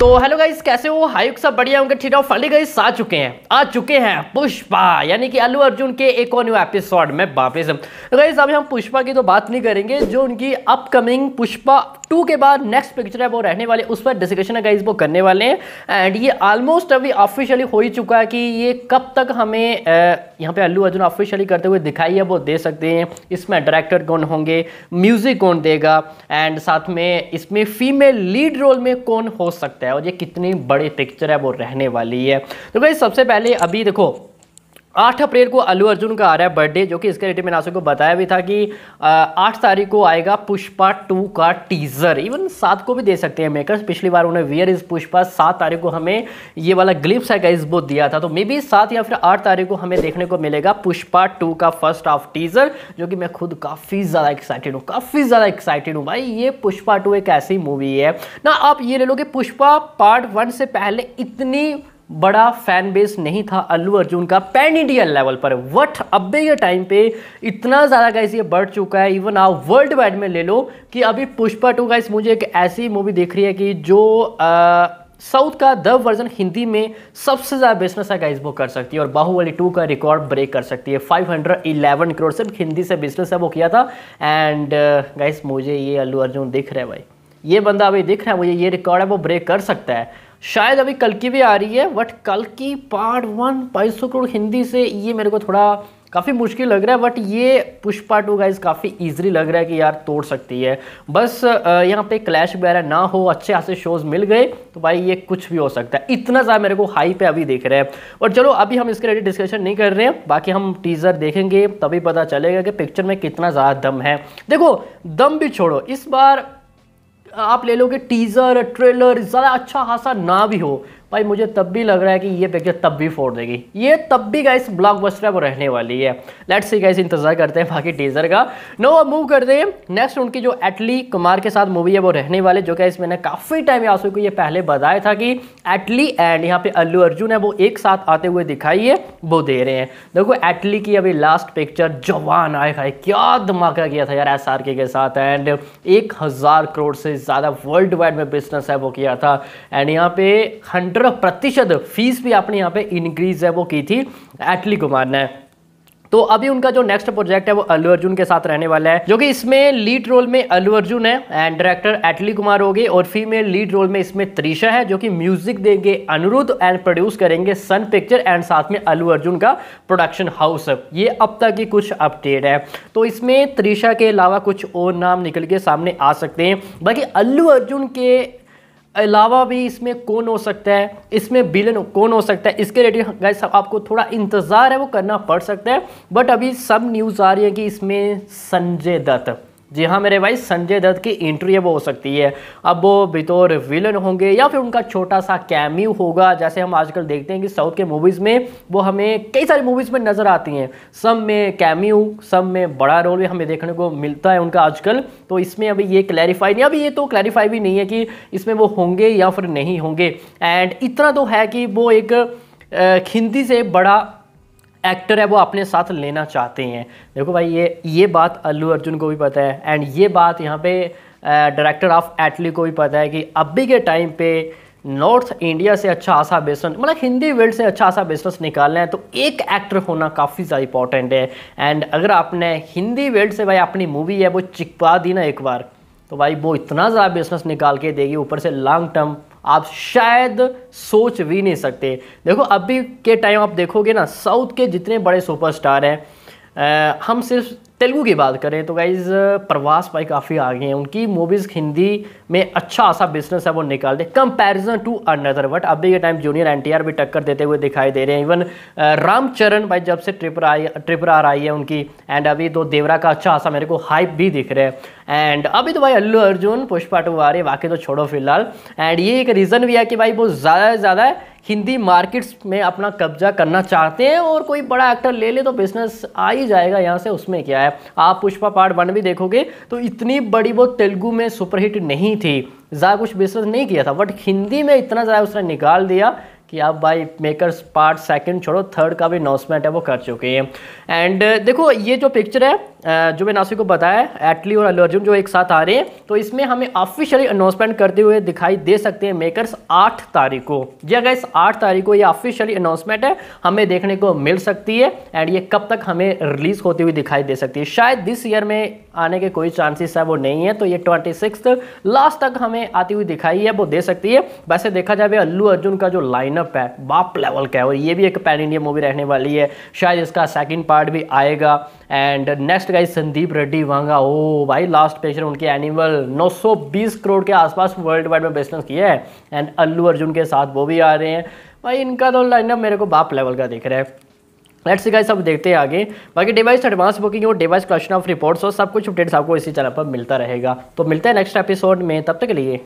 तो hello guys कैसे हो हाई सब बढ़िया होंगे ठीक है फली गाइस आ चुके हैं आ चुके हैं पुष्पा यानी कि अल्लू अर्जुन के एक और न्यू एपिसोड में वापिस तो गाइस अभी हम पुष्पा की तो बात नहीं करेंगे जो उनकी अपकमिंग पुष्पा टू के बाद नेक्स्ट पिक्चर है वो रहने वाले उस पर डिस्कशन है गाइज वो करने वाले हैं एंड ये ऑलमोस्ट अभी ऑफिशियली हो ही चुका है कि ये कब तक हमें यहाँ पे अल्लू अर्जुन ऑफिशियली करते हुए दिखाई है वो दे सकते हैं इसमें डायरेक्टर कौन होंगे म्यूज़िक कौन देगा एंड साथ में इसमें फीमेल लीड रोल में कौन हो सकता है और ये कितनी बड़ी पिक्चर है वो रहने वाली है तो भाई सबसे पहले अभी देखो आठ अप्रैल को अल्लू अर्जुन का आ रहा है बर्थडे जो कि इसके रिलेटेड मैंने आपको बताया भी था कि आठ तारीख को आएगा पुष्पा टू का टीज़र इवन सात को भी दे सकते हैं मेकर्स पिछली बार उन्हें वियर इज़ पुष्पा सात तारीख को हमें ये वाला ग्लिप्स है इस वो दिया था तो मे बी सात या फिर आठ तारीख को हमें देखने को मिलेगा पुष्पा टू का फर्स्ट हाफ टीज़र जो कि मैं खुद काफ़ी ज़्यादा एक्साइटेड हूँ काफ़ी ज़्यादा एक्साइटेड हूँ भाई ये पुष्पा टू एक ऐसी मूवी है ना आप ये ले लो कि पुष्पा पार्ट वन से पहले इतनी बड़ा फैन बेस नहीं था अल्लू अर्जुन का पैन इंडिया लेवल पर वट अबे के टाइम पे इतना ज़्यादा गाइस ये बढ़ चुका है इवन आप वर्ल्ड वाइड में ले लो कि अभी पुष्पा टू गाइस मुझे एक ऐसी मूवी देख रही है कि जो आ, साउथ का द वर्जन हिंदी में सबसे ज़्यादा बिजनेस है गाइस वो कर सकती है और बाहुबली टू का रिकॉर्ड ब्रेक कर सकती है इलेवन करोड़ सिर्फ हिंदी से बिजनेस है वो किया था एंड गाइस मुझे ये अल्लू अर्जुन दिख रहा है भाई ये बंदा अभी दिख रहा है मुझे ये रिकॉर्ड है वो ब्रेक कर सकता है शायद अभी कल की भी आ रही है बट कल की पार्ट वन बाईस करोड़ हिंदी से ये मेरे को थोड़ा काफ़ी मुश्किल लग रहा है बट ये पुष्पा टू गाइज काफ़ी ईजिली लग रहा है कि यार तोड़ सकती है बस यहाँ पे क्लैश वगैरह ना हो अच्छे खासे शोज़ मिल गए तो भाई ये कुछ भी हो सकता है इतना ज़्यादा मेरे को हाई पे अभी देख रहे हैं और चलो अभी हम इसके रेडी डिस्कशन नहीं कर रहे हैं बाकी हम टीज़र देखेंगे तभी पता चलेगा कि पिक्चर में कितना ज़्यादा दम है देखो दम भी छोड़ो इस बार आप ले लोगे टीज़र ट्रेलर ज़्यादा अच्छा खासा ना भी हो भाई मुझे तब भी लग रहा है कि ये पिक्चर तब भी फोड़ देगी ये तब भी गाइस ब्लॉकबस्टर अब रहने वाली है लेट्स सी गाइस इंतजार करते हैं बाकी टीजर का नो अब मूव करते हैं नेक्स्ट उनकी जो एटली कुमार के साथ मूवी है वो रहने वाले जो गाइस मैंने काफ़ी टाइम यहाँ को ये पहले बताया था कि एटली एंड यहाँ पे अल्लू अर्जुन है वो एक साथ आते हुए दिखाई है वो दे रहे हैं देखो एटली की अभी लास्ट पिक्चर जवान आए खाए क्या धमाका किया था यार एस के साथ एंड एक हज़ार करोड़ से ज़्यादा वर्ल्ड वाइड में बिजनेस है वो किया था एंड यहाँ पे हंड्रेड पंद्रह प्रतिशत फीस भी आपने यहाँ पे इंक्रीज है वो की थी एटली कुमार ने तो अभी उनका जो नेक्स्ट प्रोजेक्ट है वो अल्लू अर्जुन के साथ रहने वाला है जो कि इसमें लीड रोल में अल्लू अर्जुन है एंड डायरेक्टर एटली कुमार होगी और फीमेल लीड रोल में इसमें त्रिशा है जो कि म्यूजिक देंगे अनुरुद्ध एंड प्रोड्यूस करेंगे सन पिक्चर एंड साथ में अल्लू अर्जुन का प्रोडक्शन हाउस ये अब तक की कुछ अपडेट है तो इसमें त्रिशा के अलावा कुछ और नाम निकल के सामने आ सकते हैं बाकी अल्लू अर्जुन के अलावा भी इसमें कौन हो सकता है इसमें बिलन कौन हो सकता है इसके रिलेटेड गाइस आपको थोड़ा इंतज़ार है वो करना पड़ सकता है बट अभी सब न्यूज़ आ रही है कि इसमें संजय दत्त जी हाँ मेरे भाई संजय दत्त की एंट्री है वो हो सकती है अब वो बितौर विलन होंगे या फिर उनका छोटा सा कैम्यू होगा जैसे हम आजकल देखते हैं कि साउथ के मूवीज़ में वो हमें कई सारी मूवीज़ में नज़र आती हैं सब में कैम्यू सब में बड़ा रोल भी हमें देखने को मिलता है उनका आजकल तो इसमें अभी ये क्लैरिफाई नहीं अभी ये तो क्लैरिफाई भी नहीं है कि इसमें वो होंगे या फिर नहीं होंगे एंड इतना तो है कि वो एक हिंदी से बड़ा एक्टर है वो अपने साथ लेना चाहते हैं देखो भाई ये ये बात अल्लू अर्जुन को भी पता है एंड ये बात यहाँ पे डायरेक्टर ऑफ एटली को भी पता है कि अभी के टाइम पे नॉर्थ इंडिया से अच्छा खासा बिजनेस मतलब हिंदी वर्ल्ड से अच्छा खासा बिजनेस निकालना है तो एक एक्टर होना काफ़ी ज़्यादा इंपॉर्टेंट है एंड अगर आपने हिंदी वर्ल्ड से भाई अपनी मूवी है वो चिपका दी ना एक बार तो भाई वो इतना ज़्यादा बिजनेस निकाल के देगी ऊपर से लॉन्ग टर्म आप शायद सोच भी नहीं सकते देखो अभी के टाइम आप देखोगे ना साउथ के जितने बड़े सुपरस्टार हैं हम सिर्फ तेलुगू की बात करें तो गाइज प्रवास भाई काफ़ी आगे हैं उनकी मूवीज़ हिंदी में अच्छा खासा बिजनेस है वो निकाल दे कंपैरिजन टू अनदर बट अभी के टाइम जूनियर एन भी टक्कर देते हुए दिखाई दे रहे हैं इवन रामचरण भाई जब से ट्रिपर आई ट्रिपर आर आई है उनकी एंड अभी तो देवरा का अच्छा खासा मेरे को हाइप भी दिख रहा है एंड अभी तो भाई अल्लू अर्जुन पुष्पा टू आ रही वाकई तो छोड़ो फिलहाल एंड ये एक रीज़न भी है कि भाई वो ज़्यादा से ज़्यादा हिंदी मार्केट्स में अपना कब्जा करना चाहते हैं और कोई बड़ा एक्टर ले ले तो बिजनेस आ ही जाएगा यहाँ से उसमें क्या है है आप पुष्पा पार्ट वन भी देखोगे तो इतनी बड़ी वो तेलुगु में सुपरहिट नहीं थी ज़्यादा कुछ बिजनेस नहीं किया था बट हिंदी में इतना ज़्यादा उसने निकाल दिया कि आप भाई मेकर्स पार्ट सेकंड छोड़ो थर्ड का भी अनाउंसमेंट है वो कर चुके हैं एंड देखो ये जो पिक्चर है जो मैंने नासिक को बताया एटली और अल्लू अर्जुन जो एक साथ आ रहे हैं तो इसमें हमें ऑफिशियली अनाउंसमेंट करते हुए दिखाई दे सकते हैं मेकर्स आठ तारीख को जी अगर इस आठ तारीख को ये ऑफिशियली अनाउंसमेंट है हमें देखने को मिल सकती है एंड ये कब तक हमें रिलीज़ होती हुई दिखाई दे सकती है शायद दिस ईयर में आने के कोई चांसेस है वो नहीं है तो ये ट्वेंटी लास्ट तक हमें आती हुई दिखाई है वो दे सकती है वैसे देखा जाए अल्लू अर्जुन का जो लाइनअप है बाप लेवल का है और ये भी एक पैन इंडिया मूवी रहने वाली है शायद इसका सेकेंड पार्ट भी आएगा and next guys Sandeep Reddy Vanga ओ भाई लास्ट पेशर उनके एनिमल 920 करोड़ के आसपास वर्ल्ड वाइड में बिजनेस किया है एंड अल्लू अर्जुन के साथ वो भी आ रहे हैं भाई इनका तो लाइनअप मेरे को बाप लेवल का दिख रहा है लेट्स गाइस अब देखते हैं आगे बाकी डिवाइस एडवांस बुकिंग और डिवाइस कलेक्शन ऑफ रिपोर्ट्स और सब कुछ अपडेट्स आपको इसी चैनल पर मिलता रहेगा तो मिलते हैं नेक्स्ट एपिसोड में तब तक के लिए